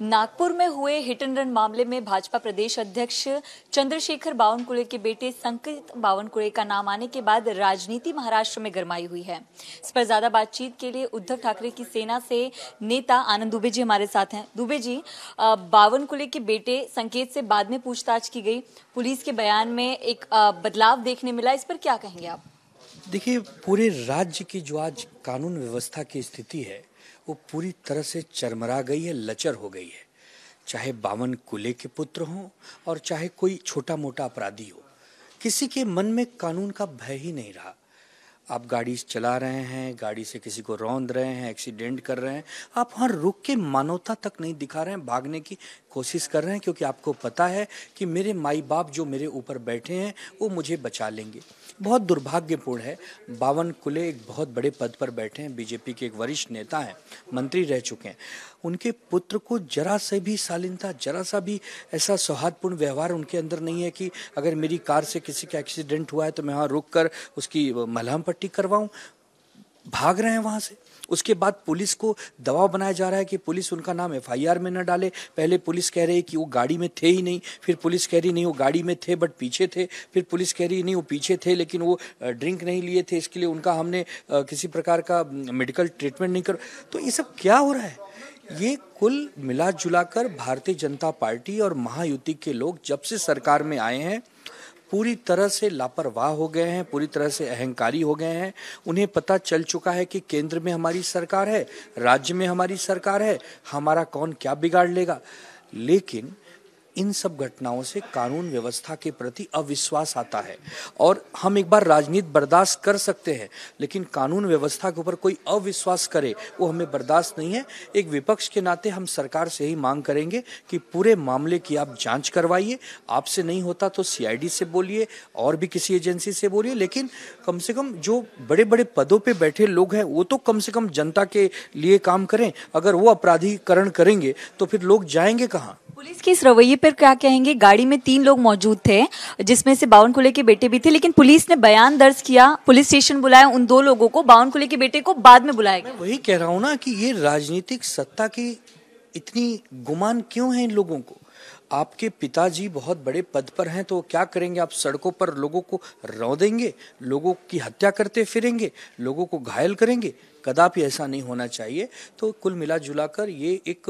नागपुर में हुए hit and run मामले में भाजपा प्रदेश अध्यक्ष चंद्रशेखर बावनकुले के बेटे संकेत बावनकुले का नाम आने के बाद राजनीति महाराष्ट्र में गर्माई हुई है इस पर ज्यादा बातचीत के लिए उद्धव ठाकरे की सेना से नेता आनंद दुबे जी हमारे साथ हैं दुबे जी बावनकुले के बेटे संकेत से बाद में पूछताछ की गई पुलिस के बयान में एक बदलाव देखने मिला इस पर क्या कहेंगे आप देखिए पूरे राज्य की जो आज कानून व्यवस्था की स्थिति है वो पूरी तरह से चरमरा गई है लचर हो गई है चाहे बावन कुले के पुत्र हों और चाहे कोई छोटा मोटा अपराधी हो किसी के मन में कानून का भय ही नहीं रहा आप गाड़ी चला रहे हैं गाड़ी से किसी को रौंद रहे हैं एक्सीडेंट कर रहे हैं आप वहाँ रुक के मानवता तक नहीं दिखा रहे हैं भागने की कोशिश कर रहे हैं क्योंकि आपको पता है कि मेरे माई बाप जो मेरे ऊपर बैठे हैं वो मुझे बचा लेंगे बहुत दुर्भाग्यपूर्ण है बावन कुले एक बहुत बड़े पद पर बैठे हैं बीजेपी के एक वरिष्ठ नेता हैं मंत्री रह चुके हैं उनके पुत्र को जरा से भी शालीनता जरा सा भी ऐसा सौहार्दपूर्ण व्यवहार उनके अंदर नहीं है कि अगर मेरी कार से किसी का एक्सीडेंट हुआ है तो मैं वहाँ रुक कर उसकी मलहम पर पट्टी करवाऊं भाग रहे हैं वहाँ से उसके बाद पुलिस को दबाव बनाया जा रहा है कि पुलिस उनका नाम आर में न डाले पहले पुलिस कह रही है कि वो गाड़ी में थे ही नहीं फिर पुलिस कह रही नहीं वो गाड़ी में थे बट पीछे थे फिर पुलिस कह रही नहीं वो पीछे थे लेकिन वो ड्रिंक नहीं लिए थे इसके लिए उनका हमने किसी प्रकार का मेडिकल ट्रीटमेंट नहीं कर तो ये सब क्या हो रहा है ये कुल मिला जुलाकर भारतीय जनता पार्टी और महायुति के लोग जब से सरकार में आए हैं पूरी तरह से लापरवाह हो गए हैं पूरी तरह से अहंकारी हो गए हैं उन्हें पता चल चुका है कि केंद्र में हमारी सरकार है राज्य में हमारी सरकार है हमारा कौन क्या बिगाड़ लेगा लेकिन इन सब घटनाओं से कानून व्यवस्था के प्रति अविश्वास आता है और हम एक बार राजनीति बर्दाश्त कर सकते हैं लेकिन कानून व्यवस्था के ऊपर कोई अविश्वास करे वो हमें बर्दाश्त नहीं है एक विपक्ष के नाते हम सरकार से ही मांग करेंगे कि पूरे मामले की आप जांच करवाइए आपसे नहीं होता तो सीआईडी से बोलिए और भी किसी एजेंसी से बोलिए लेकिन कम से कम जो बड़े बड़े पदों पर बैठे लोग हैं वो तो कम से कम जनता के लिए काम करें अगर वो अपराधीकरण करेंगे तो फिर लोग जाएंगे कहाँ पुलिस के इस रवैये पर क्या कहेंगे गाड़ी में तीन लोग मौजूद थे जिसमें से बावन खुले के बेटे भी थे लेकिन पुलिस ने बयान दर्ज किया पुलिस स्टेशन बुलाया उन दो लोगों को बावन खुले के बेटे को बाद में बुलाया गया वही कह रहा हूँ ना कि ये राजनीतिक सत्ता की इतनी गुमान क्यों है इन लोगों को आपके पिताजी बहुत बड़े पद पर हैं तो क्या करेंगे आप सड़कों पर लोगों को रो देंगे लोगों की हत्या करते फिरेंगे लोगों को घायल करेंगे कदापि ऐसा नहीं होना चाहिए तो कुल मिला जुला कर ये एक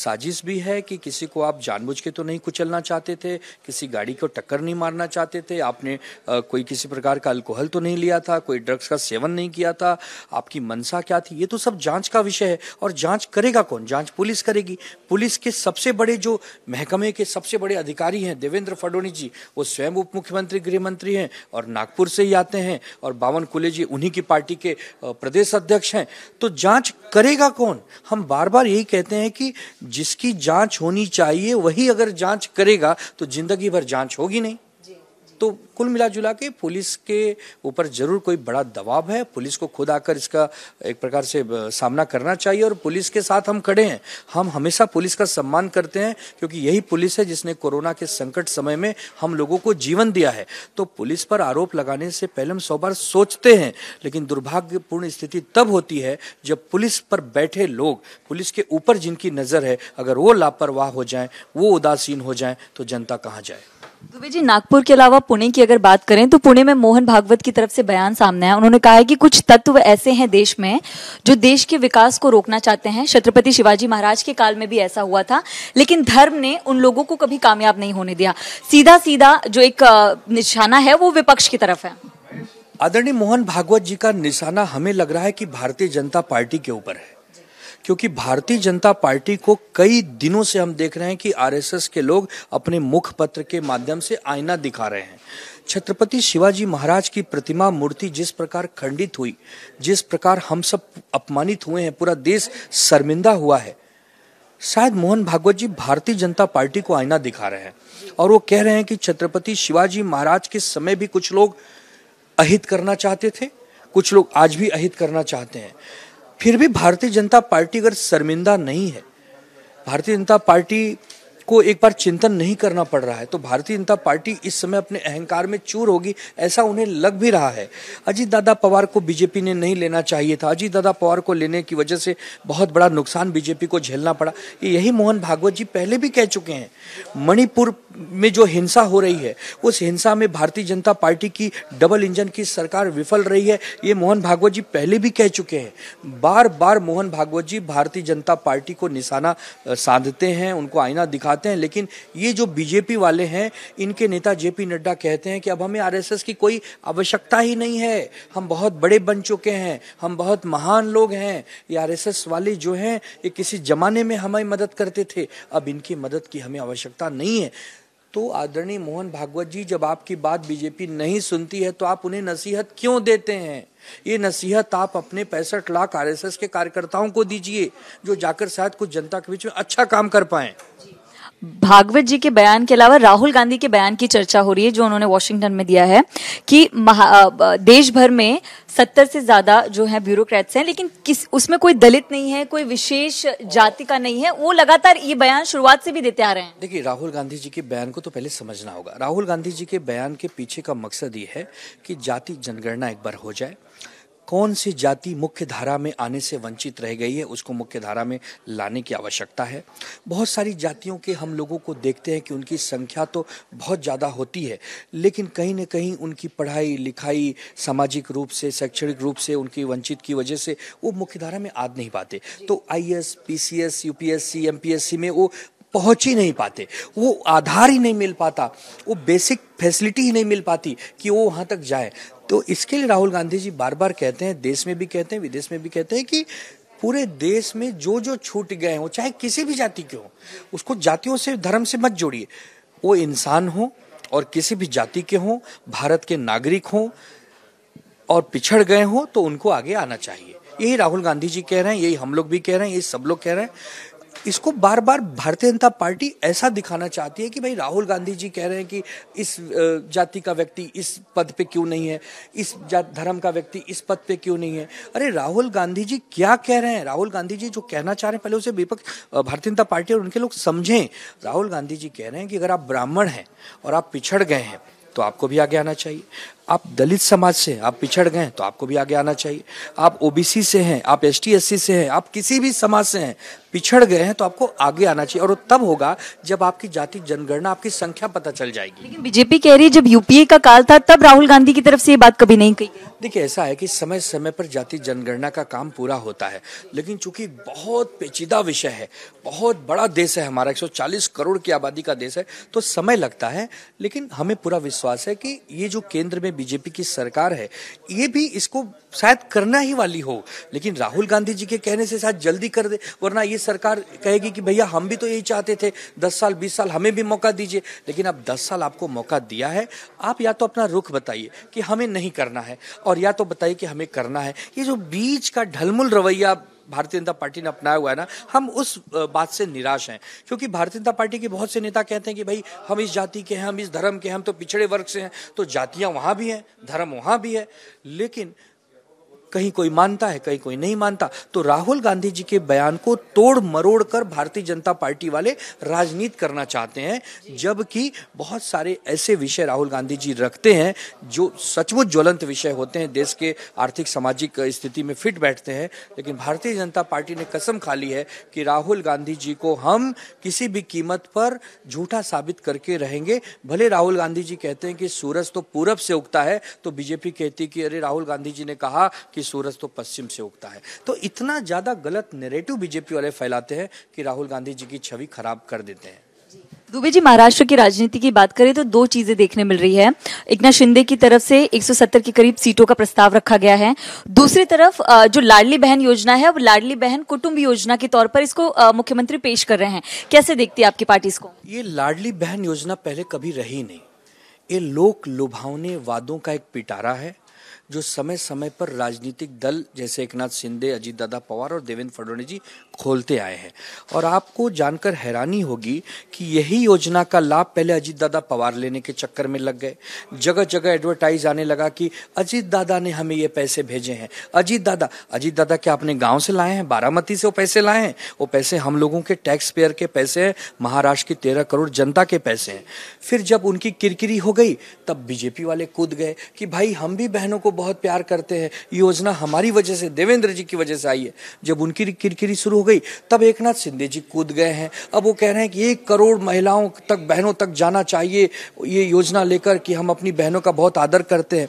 साजिश भी है कि किसी को आप जानबूझ के तो नहीं कुचलना चाहते थे किसी गाड़ी को टक्कर नहीं मारना चाहते थे आपने कोई किसी प्रकार का अल्कोहल तो नहीं लिया था कोई ड्रग्स का सेवन नहीं किया था आपकी मनसा क्या थी ये तो सब जाँच का विषय है और जाँच करेगा कौन जाँच पुलिस करेगी पुलिस के सबसे बड़े जो महकमे के सबसे बड़े अधिकारी हैं देवेंद्र फडणवीस जी वो स्वयं उप मुख्यमंत्री गृह मंत्री हैं और नागपुर से ही आते हैं और बावन कुले जी उन्हीं की पार्टी के प्रदेश अध्यक्ष हैं तो जांच करेगा कौन हम बार बार यही कहते हैं कि जिसकी जांच होनी चाहिए वही अगर जांच करेगा तो जिंदगी भर जांच होगी नहीं तो कुल मिला जुला के पुलिस के ऊपर जरूर कोई बड़ा दबाव है पुलिस को खुद आकर इसका एक प्रकार से सामना करना चाहिए और पुलिस के साथ हम खड़े हैं हम हमेशा पुलिस का सम्मान करते हैं क्योंकि यही पुलिस है जिसने कोरोना के संकट समय में हम लोगों को जीवन दिया है तो पुलिस पर आरोप लगाने से पहले हम सौ बार सोचते हैं लेकिन दुर्भाग्यपूर्ण स्थिति तब होती है जब पुलिस पर बैठे लोग पुलिस के ऊपर जिनकी नज़र है अगर वो लापरवाह हो जाए वो उदासीन हो जाए तो जनता कहाँ जाए दुबे जी नागपुर के अलावा पुणे की अगर बात करें तो पुणे में मोहन भागवत की तरफ से बयान सामने आया उन्होंने कहा है कि कुछ तत्व ऐसे हैं देश में जो देश के विकास को रोकना चाहते हैं छत्रपति शिवाजी महाराज के काल में भी ऐसा हुआ था लेकिन धर्म ने उन लोगों को कभी कामयाब नहीं होने दिया सीधा सीधा जो एक निशाना है वो विपक्ष की तरफ है आदरणीय मोहन भागवत जी का निशाना हमें लग रहा है कि भारतीय जनता पार्टी के ऊपर है क्योंकि भारतीय जनता पार्टी को कई दिनों से हम देख रहे हैं कि आरएसएस के लोग अपने पत्र के माध्यम से आईना दिखा रहे हैं छत्रपति शिवाजी महाराज की प्रतिमा मूर्ति जिस प्रकार खंडित हुई जिस प्रकार हम सब अपमानित हुए हैं पूरा देश शर्मिंदा हुआ है शायद मोहन भागवत जी भारतीय जनता पार्टी को आईना दिखा रहे हैं और वो कह रहे हैं कि छत्रपति शिवाजी महाराज के समय भी कुछ लोग अहित करना चाहते थे कुछ लोग आज भी अहित करना चाहते हैं फिर भी भारतीय जनता पार्टी अगर शर्मिंदा नहीं है भारतीय जनता पार्टी को एक बार चिंतन नहीं करना पड़ रहा है तो भारतीय जनता पार्टी इस समय अपने अहंकार में चूर होगी ऐसा उन्हें लग भी रहा है अजीत दादा पवार को बीजेपी ने नहीं लेना चाहिए था अजीत दादा पवार को लेने की वजह से बहुत बड़ा नुकसान बीजेपी को झेलना पड़ा यही मोहन भागवत जी पहले भी कह चुके हैं मणिपुर में जो हिंसा हो रही है उस हिंसा में भारतीय जनता पार्टी की डबल इंजन की सरकार विफल रही है ये मोहन भागवत जी पहले भी कह चुके हैं बार बार मोहन भागवत जी भारतीय जनता पार्टी को निशाना साधते हैं उनको आईना दिखा दिखाते हैं लेकिन ये जो बीजेपी वाले हैं इनके नेता जेपी नड्डा कहते हैं कि अब हमें आरएसएस की कोई आवश्यकता ही नहीं है हम बहुत बड़े बन चुके हैं हम बहुत महान लोग हैं ये आरएसएस वाले जो हैं ये किसी जमाने में हमारी मदद करते थे अब इनकी मदद की हमें आवश्यकता नहीं है तो आदरणीय मोहन भागवत जी जब आपकी बात बीजेपी नहीं सुनती है तो आप उन्हें नसीहत क्यों देते हैं ये नसीहत आप अपने पैंसठ लाख आरएसएस के कार्यकर्ताओं को दीजिए जो जाकर शायद कुछ जनता के बीच में अच्छा काम कर पाए भागवत जी के बयान के अलावा राहुल गांधी के बयान की चर्चा हो रही है जो उन्होंने वॉशिंगटन में दिया है कि देश भर में सत्तर से ज्यादा जो है ब्यूरोक्रेट्स हैं लेकिन किस उसमें कोई दलित नहीं है कोई विशेष जाति का नहीं है वो लगातार ये बयान शुरुआत से भी देते आ रहे हैं देखिए राहुल गांधी जी के बयान को तो पहले समझना होगा राहुल गांधी जी के बयान के पीछे का मकसद ये है कि जाति जनगणना एक बार हो जाए कौन सी जाति मुख्य धारा में आने से वंचित रह गई है उसको मुख्य धारा में लाने की आवश्यकता है बहुत सारी जातियों के हम लोगों को देखते हैं कि उनकी संख्या तो बहुत ज़्यादा होती है लेकिन कहीं ना कहीं उनकी पढ़ाई लिखाई सामाजिक रूप से शैक्षणिक रूप से उनकी वंचित की वजह से वो मुख्यधारा में आ नहीं पाते तो I S P S U P S C M P S C सी में वो पहुंच ही नहीं पाते वो आधार ही नहीं मिल पाता वो बेसिक फैसिलिटी ही नहीं मिल पाती कि वो वहाँ तक जाए तो इसके लिए राहुल गांधी जी बार बार कहते हैं देश में भी कहते हैं विदेश में भी कहते हैं कि पूरे देश में जो जो छूट गए हों चाहे किसी भी जाति के हों उसको जातियों से धर्म से मत जोड़िए वो इंसान हो और किसी भी जाति के हों भारत के नागरिक हों और पिछड़ गए हों तो उनको आगे आना चाहिए यही राहुल गांधी जी कह रहे हैं यही हम लोग भी कह रहे हैं यही सब लोग कह रहे हैं इसको बार बार भारतीय जनता पार्टी ऐसा दिखाना चाहती है कि भाई राहुल गांधी जी कह रहे हैं कि इस जाति का व्यक्ति इस पद पे क्यों नहीं है इस धर्म का व्यक्ति इस पद पे क्यों नहीं है अरे राहुल गांधी जी क्या कह रहे हैं राहुल गांधी जी जो कहना चाह रहे हैं पहले उसे विपक्ष भारतीय जनता पार्टी और उनके लोग समझें राहुल गांधी जी कह रहे हैं कि अगर आप ब्राह्मण हैं और आप पिछड़ गए हैं तो आपको भी आगे आना चाहिए आप दलित समाज से आप पिछड़ गए तो आपको भी आगे आना चाहिए आप ओबीसी से हैं आप एस टी से हैं आप किसी भी समाज से हैं पिछड़ गए हैं तो आपको आगे आना चाहिए और वो तब होगा जब आपकी जाति जनगणना आपकी संख्या पता चल जाएगी लेकिन बीजेपी कह रही है जब यूपीए का काल था तब राहुल गांधी की तरफ से ये बात कभी नहीं कही देखिए ऐसा है कि समय समय पर जाति जनगणना का काम पूरा होता है लेकिन चूंकि बहुत पेचीदा विषय है बहुत बड़ा देश है हमारा एक करोड़ की आबादी का देश है तो समय लगता है लेकिन हमें पूरा विश्वास है कि ये जो केंद्र में में बीजेपी की सरकार है ये भी इसको शायद करना ही वाली हो लेकिन राहुल गांधी जी के कहने से शायद जल्दी कर दे वरना ये सरकार कहेगी कि भैया हम भी तो यही चाहते थे दस साल बीस साल हमें भी मौका दीजिए लेकिन अब दस साल आपको मौका दिया है आप या तो अपना रुख बताइए कि हमें नहीं करना है और या तो बताइए कि हमें करना है ये जो बीच का ढलमुल रवैया भारतीय जनता पार्टी ने अपनाया हुआ है ना हम उस बात से निराश हैं क्योंकि भारतीय जनता पार्टी के बहुत से नेता कहते हैं कि भाई हम इस जाति के हैं हम इस धर्म के हैं हम तो पिछड़े वर्ग से हैं तो जातियाँ वहाँ भी हैं धर्म वहाँ भी है लेकिन कहीं कोई मानता है कहीं कोई नहीं मानता तो राहुल गांधी जी के बयान को तोड़ मरोड़ कर भारतीय जनता पार्टी वाले राजनीति करना चाहते हैं जबकि बहुत सारे ऐसे विषय राहुल गांधी जी रखते हैं जो सचमुच ज्वलंत विषय होते हैं देश के आर्थिक सामाजिक स्थिति में फिट बैठते हैं लेकिन भारतीय जनता पार्टी ने कसम खा ली है कि राहुल गांधी जी को हम किसी भी कीमत पर झूठा साबित करके रहेंगे भले राहुल गांधी जी कहते हैं कि सूरज तो पूरब से उगता है तो बीजेपी कहती कि अरे राहुल गांधी जी ने कहा कि कि सूरज तो पश्चिम से उगता है तो इतना ज़्यादा गलत नेरेटिव बीजेपी वाले फैलाते हैं कि राहुल गांधी जी की छवि खराब कर देते हैं दुबे जी महाराष्ट्र की राजनीति की बात करें तो दो चीजें देखने मिल रही है एक ना शिंदे की तरफ से 170 के करीब सीटों का प्रस्ताव रखा गया है दूसरी तरफ जो लाडली बहन योजना है वो लाडली बहन कुटुंब योजना के तौर पर इसको मुख्यमंत्री पेश कर रहे हैं कैसे देखती है आपकी पार्टी इसको ये लाडली बहन योजना पहले कभी रही नहीं ये लोक लुभावने वादों का एक पिटारा है जो समय समय पर राजनीतिक दल जैसे एक नाथ शिंदे अजीत दादा पवार और देवेंद्र फडणवीस जी खोलते आए हैं और आपको जानकर हैरानी होगी कि यही योजना का लाभ पहले अजीत दादा पवार लेने के चक्कर में लग गए जगह जगह एडवर्टाइज आने लगा कि अजीत दादा ने हमें ये पैसे भेजे हैं अजीत दादा अजीत दादा क्या अपने गांव से लाए हैं बारामती से वो पैसे लाए हैं वो पैसे हम लोगों के टैक्स पेयर के पैसे हैं महाराष्ट्र की तेरह करोड़ जनता के पैसे हैं फिर जब उनकी किरकिरी हो गई तब बीजेपी वाले कूद गए कि भाई हम भी बहनों को बहुत प्यार करते हैं योजना हमारी वजह से देवेंद्र जी की वजह से आई है जब उनकी किरकिरी शुरू गई तब एक नाथ शिंदे जी कूद गए हैं अब वो कह रहे हैं कि एक करोड़ महिलाओं तक बहनों तक जाना चाहिए ये योजना लेकर कि हम अपनी बहनों का बहुत आदर करते हैं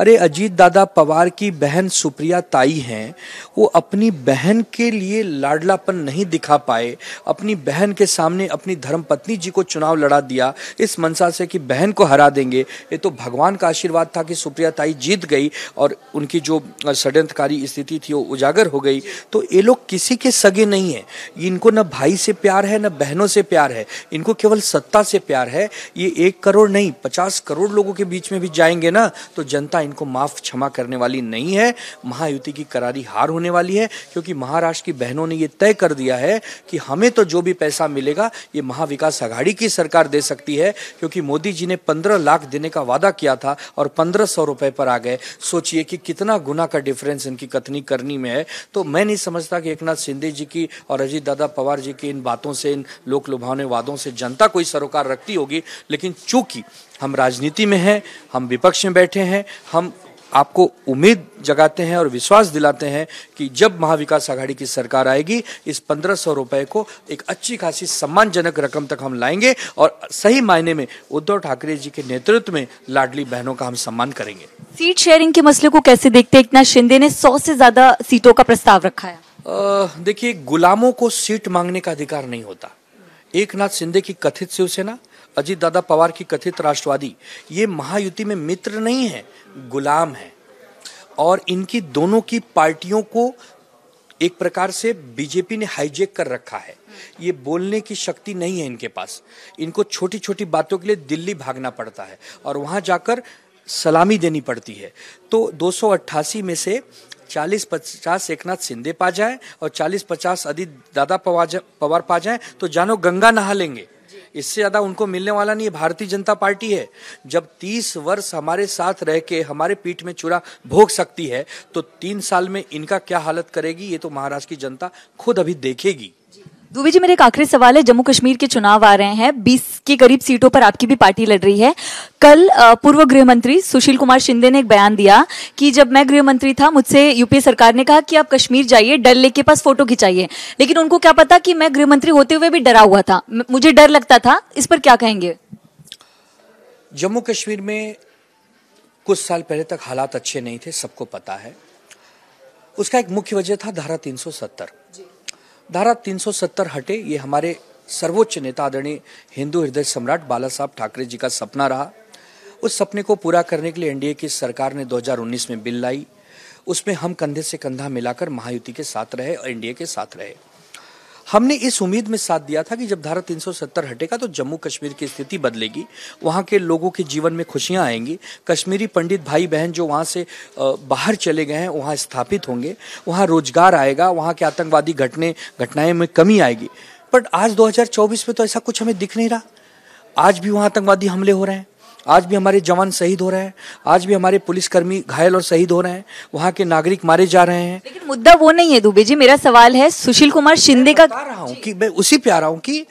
अरे अजीत दादा पवार की बहन सुप्रिया ताई हैं वो अपनी बहन के लिए लाडलापन नहीं दिखा पाए अपनी बहन के सामने अपनी धर्मपत्नी जी को चुनाव लड़ा दिया इस मनसा से कि बहन को हरा देंगे ये तो भगवान का आशीर्वाद था कि सुप्रिया ताई जीत गई और उनकी जो षड्यंत्रकारी स्थिति थी वो उजागर हो गई तो ये लोग किसी के सगे नहीं हैं इनको न भाई से प्यार है न बहनों से प्यार है इनको केवल सत्ता से प्यार है ये एक करोड़ नहीं पचास करोड़ लोगों के बीच में भी जाएंगे ना तो जनता इनको माफ क्षमा करने वाली नहीं है महायुति की करारी हार होने वाली है क्योंकि महाराष्ट्र की बहनों ने ये तय कर दिया है कि हमें तो जो भी पैसा मिलेगा ये महाविकास आघाड़ी की सरकार दे सकती है क्योंकि मोदी जी ने पंद्रह लाख देने का वादा किया था और पंद्रह सौ रुपये पर आ गए सोचिए कि कितना गुना का डिफरेंस इनकी कथनी करनी में है तो मैं नहीं समझता कि एक शिंदे जी की और अजीत दादा पवार जी की इन बातों से इन लोक लुभावने वादों से जनता कोई सरोकार रखती होगी लेकिन चूंकि हम राजनीति में हैं हम विपक्ष में बैठे हैं हम आपको उम्मीद जगाते हैं और विश्वास दिलाते हैं कि जब महाविकास आघाड़ी की सरकार आएगी इस पंद्रह सौ रुपये को एक अच्छी खासी सम्मानजनक रकम तक हम लाएंगे और सही मायने में उद्धव ठाकरे जी के नेतृत्व में लाडली बहनों का हम सम्मान करेंगे सीट शेयरिंग के मसले को कैसे देखते हैं इतना शिंदे ने सौ से ज्यादा सीटों का प्रस्ताव रखा है देखिए गुलामों को सीट मांगने का अधिकार नहीं होता एक नाथ शिंदे की कथित शिवसेना अजीत दादा पवार की कथित राष्ट्रवादी ये महायुति में मित्र नहीं है गुलाम है और इनकी दोनों की पार्टियों को एक प्रकार से बीजेपी ने हाईजेक कर रखा है ये बोलने की शक्ति नहीं है इनके पास इनको छोटी छोटी बातों के लिए दिल्ली भागना पड़ता है और वहाँ जाकर सलामी देनी पड़ती है तो दो में से 40 पचास एक नाथ सिंधे पा जाए और 40 पचास अधिक दादा पवार पवार पा जाए तो जानो गंगा नहा लेंगे इससे ज्यादा उनको मिलने वाला नहीं भारतीय जनता पार्टी है जब तीस वर्ष हमारे साथ रह के हमारे पीठ में चुरा भोग सकती है तो तीन साल में इनका क्या हालत करेगी ये तो महाराष्ट्र की जनता खुद अभी देखेगी दुबे जी मेरे एक आखिरी सवाल है जम्मू कश्मीर के चुनाव आ रहे हैं बीस के करीब सीटों पर आपकी भी पार्टी लड़ रही है कल पूर्व गृह मंत्री सुशील कुमार शिंदे ने एक बयान दिया कि जब मैं गृह मंत्री था मुझसे यूपीए सरकार ने कहा कि आप कश्मीर जाइए डल लेक के पास फोटो खिंचाइए लेकिन उनको क्या पता कि मैं गृह मंत्री होते हुए भी डरा हुआ था मुझे डर लगता था इस पर क्या कहेंगे जम्मू कश्मीर में कुछ साल पहले तक हालात अच्छे नहीं थे सबको पता है उसका एक मुख्य वजह था धारा 370 धारा 370 हटे ये हमारे सर्वोच्च नेता आदरणीय हिंदू हृदय सम्राट बाला साहब ठाकरे जी का सपना रहा उस सपने को पूरा करने के लिए एनडीए की सरकार ने 2019 में बिल लाई उसमें हम कंधे से कंधा मिलाकर महायुति के साथ रहे और एनडीए के साथ रहे हमने इस उम्मीद में साथ दिया था कि जब धारा 370 हटेगा तो जम्मू कश्मीर की स्थिति बदलेगी वहाँ के लोगों के जीवन में खुशियाँ आएंगी कश्मीरी पंडित भाई बहन जो वहाँ से बाहर चले गए हैं वहाँ स्थापित होंगे वहाँ रोजगार आएगा वहाँ के आतंकवादी घटने घटनाएं में कमी आएगी बट आज 2024 में तो ऐसा कुछ हमें दिख नहीं रहा आज भी वहाँ आतंकवादी हमले हो रहे हैं आज भी हमारे जवान शहीद हो रहे हैं आज भी हमारे पुलिसकर्मी घायल और शहीद हो रहे हैं वहाँ के नागरिक मारे जा रहे हैं लेकिन मुद्दा वो नहीं है दुबे जी मेरा सवाल है सुशील कुमार शिंदे का रहा हूँ कि मैं उसी पे आ रहा हूँ कि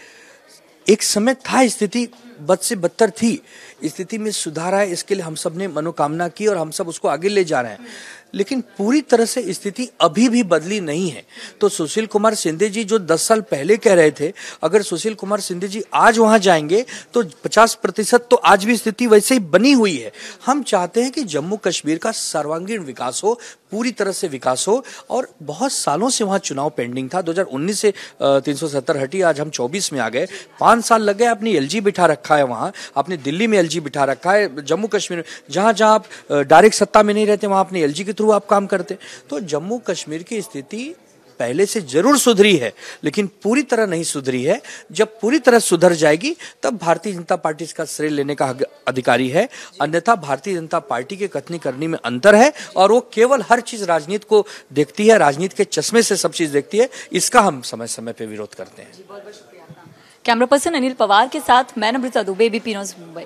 एक समय था स्थिति बद से बदतर थी स्थिति में सुधार है इसके लिए हम सब ने मनोकामना की और हम सब उसको आगे ले जा रहे हैं लेकिन पूरी तरह से स्थिति अभी भी बदली नहीं है तो सुशील कुमार सिंधे जी जो 10 साल पहले कह रहे थे अगर सुशील कुमार सिंधे जी आज वहां जाएंगे तो 50 प्रतिशत तो आज भी स्थिति वैसे ही बनी हुई है हम चाहते हैं कि जम्मू कश्मीर का सर्वांगीण विकास हो पूरी तरह से विकास हो और बहुत सालों से वहाँ चुनाव पेंडिंग था 2019 से तीन हटी आज हम 24 में आ गए पाँच साल लग गए आपने एल बिठा रखा है वहाँ आपने दिल्ली में एल बिठा रखा है जम्मू कश्मीर में जहाँ जहाँ आप डायरेक्ट सत्ता में नहीं रहते वहाँ आपने एल के थ्रू आप काम करते तो जम्मू कश्मीर की स्थिति पहले से जरूर सुधरी है लेकिन पूरी तरह नहीं सुधरी है जब पूरी तरह सुधर जाएगी तब भारतीय जनता पार्टी इसका श्रेय लेने का अधिकारी है अन्यथा भारतीय जनता पार्टी के कथनी करनी में अंतर है और वो केवल हर चीज राजनीति को देखती है राजनीति के चश्मे से सब चीज देखती है इसका हम समय समय पर विरोध करते हैं कैमरा पर्सन अनिल पवार के साथ मैं नम्रता दुबे बीपी न्यूज मुंबई